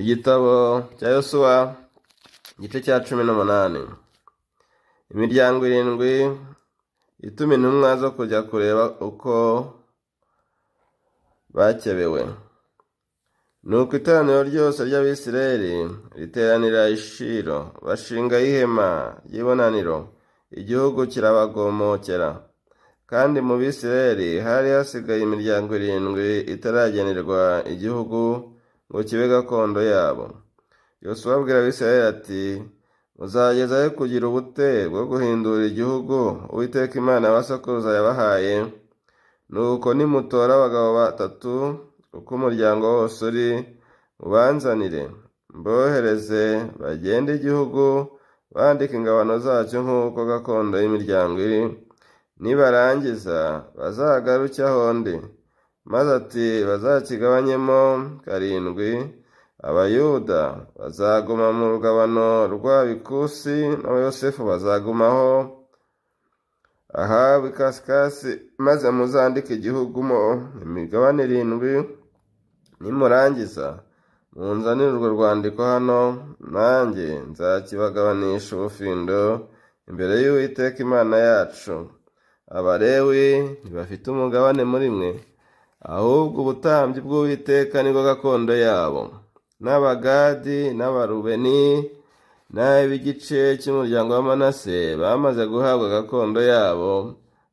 igitabo cya yosuwa igice cya cumi n'umunani imiryango irindwi ituma intumwa zo kujya kureba uko bakebewe Nuko uko iteraniro ryose ry'abisirayeli riteranira ishiro bashinga ihema ry'ibonaniro igihugu kirabagomokera kandi mu bisirayeli hari hasigaye imiryango irindwi itaragenerwa igihugu ngo kibe gakondo yabo yose ubabwira abisirayeli ati muzagezayo kugira ubute bwo guhindura igihugu uwiteka imana abasakuruza yabahaye nuko nimutora abagabo batatu uko umuryango wose uri mubanzanire mbohereze bagende igihugu bandika ingabano zacyo nk'uko gakondo y'imiryango iri nibarangiza bazagaruke aho ndi maze ati bazakigabanyemo karindwi abayuda bazaguma mu rugabano bikusi na yosefu bazagumaho aha bikasikasi maze muzandike igihugu mo imigabane irindwi nimurangiza munzanire urwo rwandiko hano nanjye nzakibagabanisha ubufindo imbere y'uwiteka imana yacu abarewi ntibafite umugabane muri mwe ahubwo ubutambyi bw'uwiteka nibwo gakondo yabo n'abagadi n'abarubeni n'ab'igice cy'umuryango w'amanase bamaze guhabwa gakondo yabo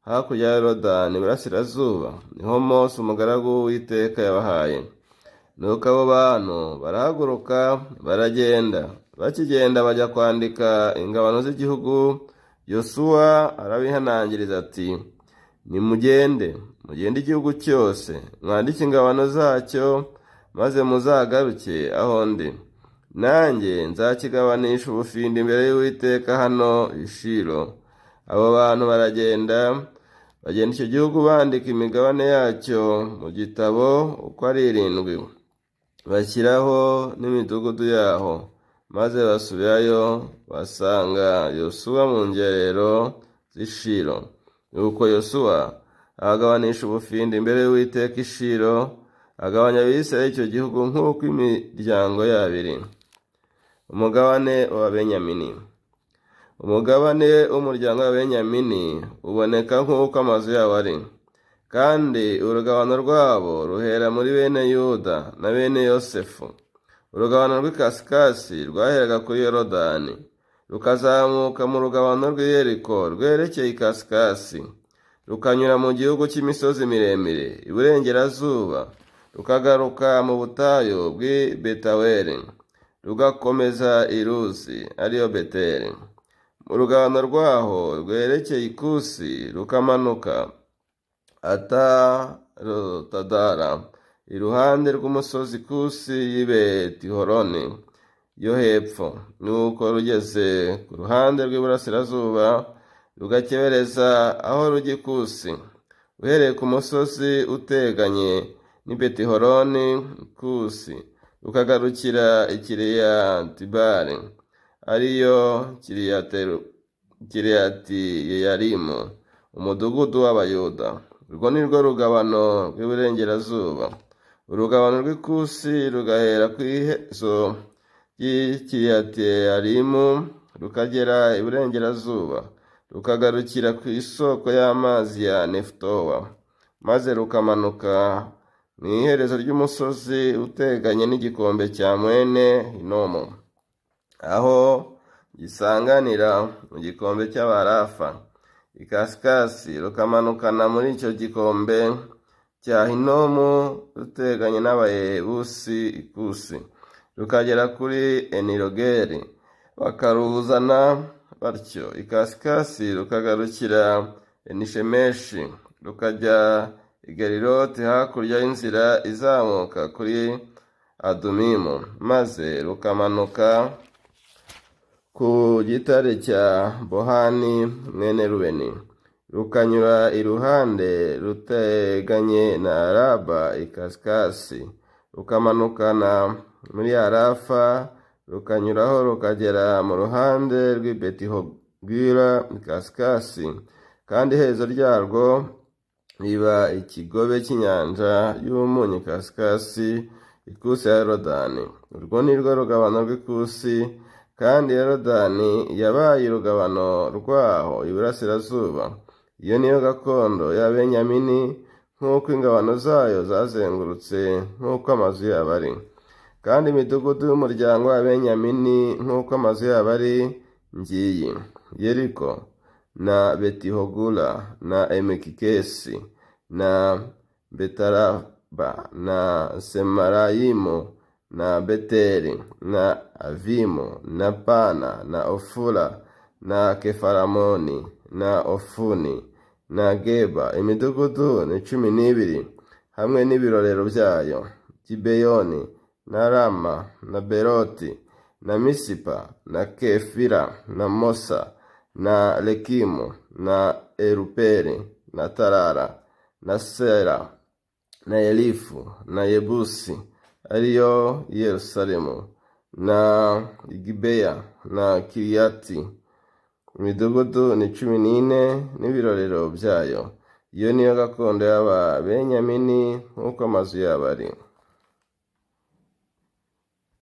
hakurya ya yorodani iburasirazuba niho mose umugaragu w'uwiteka yabahaye nuko abo bantu barahaguruka baragenda bakigenda bajya kwandika ingabano z'igihugu yosuwa arabihanangiriza ati nimugende mugende igihugu cyose mwandike ingabano zacyo maze muzagaruke aho ndi nanjye nzakigabanisha ubufindi imbere y'uwiteka hano ishiro abo bantu baragenda bagenda icyo gihugu bandika imigabane yacyo mu gitabo uko ari irindwi bashyiraho n'imidugudu yaho maze basubirayo basanga yosuwa mu ngerero z'ishiro nuko yosuwa agabanisha ubufindi imbere y'uwiteka ishiro agabanya abisiraye icyo gihugu nk'uko imiryango yabiri umugabane wa benyamini umugabane w'umuryango wa benyamini uboneka nk'uko amazu yabo ari kandi urugabano rwabo ruhera muri bene yuda na bene yosefu urugabano rw'ikasikasi rwaheraga kuri yorodani rukazamuka mu rugabano rw'iyeriko rwerekeye ikasikasi rukanyura mu gihugu cy'imisozi miremire iburengerazuba rukagaruka mu butayu bw'i betaweri rugakomeza irusi ariyo beteri mu rugabano rwaho rwerekeye ikusi rukamanuka atarutadara iruhande rw'umusozi ikusi y'ibetihoroni yo hepfo nuko rugeze ku ruhande rw'iburasirazuba rugakebereza aho rugikusi uhereye ku musozi uteganye n'ibetihoroni kusi rukagarukira ikiriya tibari ariyo kiriyati yeyarimu umudugudu w'abayuda urwo ni rwo rugabano rw'iburengerazuba urugabano rw'ikusi rugahera ku ihezo y'ikiyateyarimu rukagera iburengerazuba rukagarukira ku isoko y'amazi ya nefutowa maze rukamanuka mu iherezo ry'umusozi uteganye n'igikombe cya mwene hinomo aho gisanganira mu gikombe cy'abarafa ikasikasi rukamanukana muri icyo gikombe cya hinomu ruteganye n'abayebusi ikusi rukagera kuri enirogeri bakaruzana batyo ikasikasi rukagarukira enishemeshi rukajya i hakurya y'inzira izamuka kuri adumimu maze rukamanuka ku gitare cya bohani mwene rubeni rukanyura iruhande ruteganye na raba ikasikasi rukamanukana muri arafa rukanyuraho rukagera mu ruhande rw'ibetihogwira kasikasi kandi iherezo ryarwo riba ikigobe cy'inyanja y'umunyu kasikasi ikusi ya yorodani urwo ni rwo rugabano rw'ikusi kandi yorodani yabaye urugabano rwaho iburasirazuba iyo niyo gakondo yabenyamini nk'uko ingabano zayo zazengurutse nk'uko amazu yabo ari kandi imidugudu y'umuryango wa benyamini nk'uko amazu yabo ari ngiyi yeriko na betihogula na emekikesi na betaraba na semarayimu na beteri na avimu na pana na ofura na kefaramoni na ofuni na geba imidugudu ni cumi n'ibiri hamwe n'ibirorero byayo kibeyoni na Rama na Beroti na Misipa na Kefira na Mosa na Lekimu na Erupeli na Tarara na Sera na Elifu na Yebusi aliyo Yerusalemu na Gibeya na Kiriyati imidugudu ni cumi n'ine n'ibirorero byayo iyo niyo gakondo y'ababenyamini nk'uko amazu yabo ari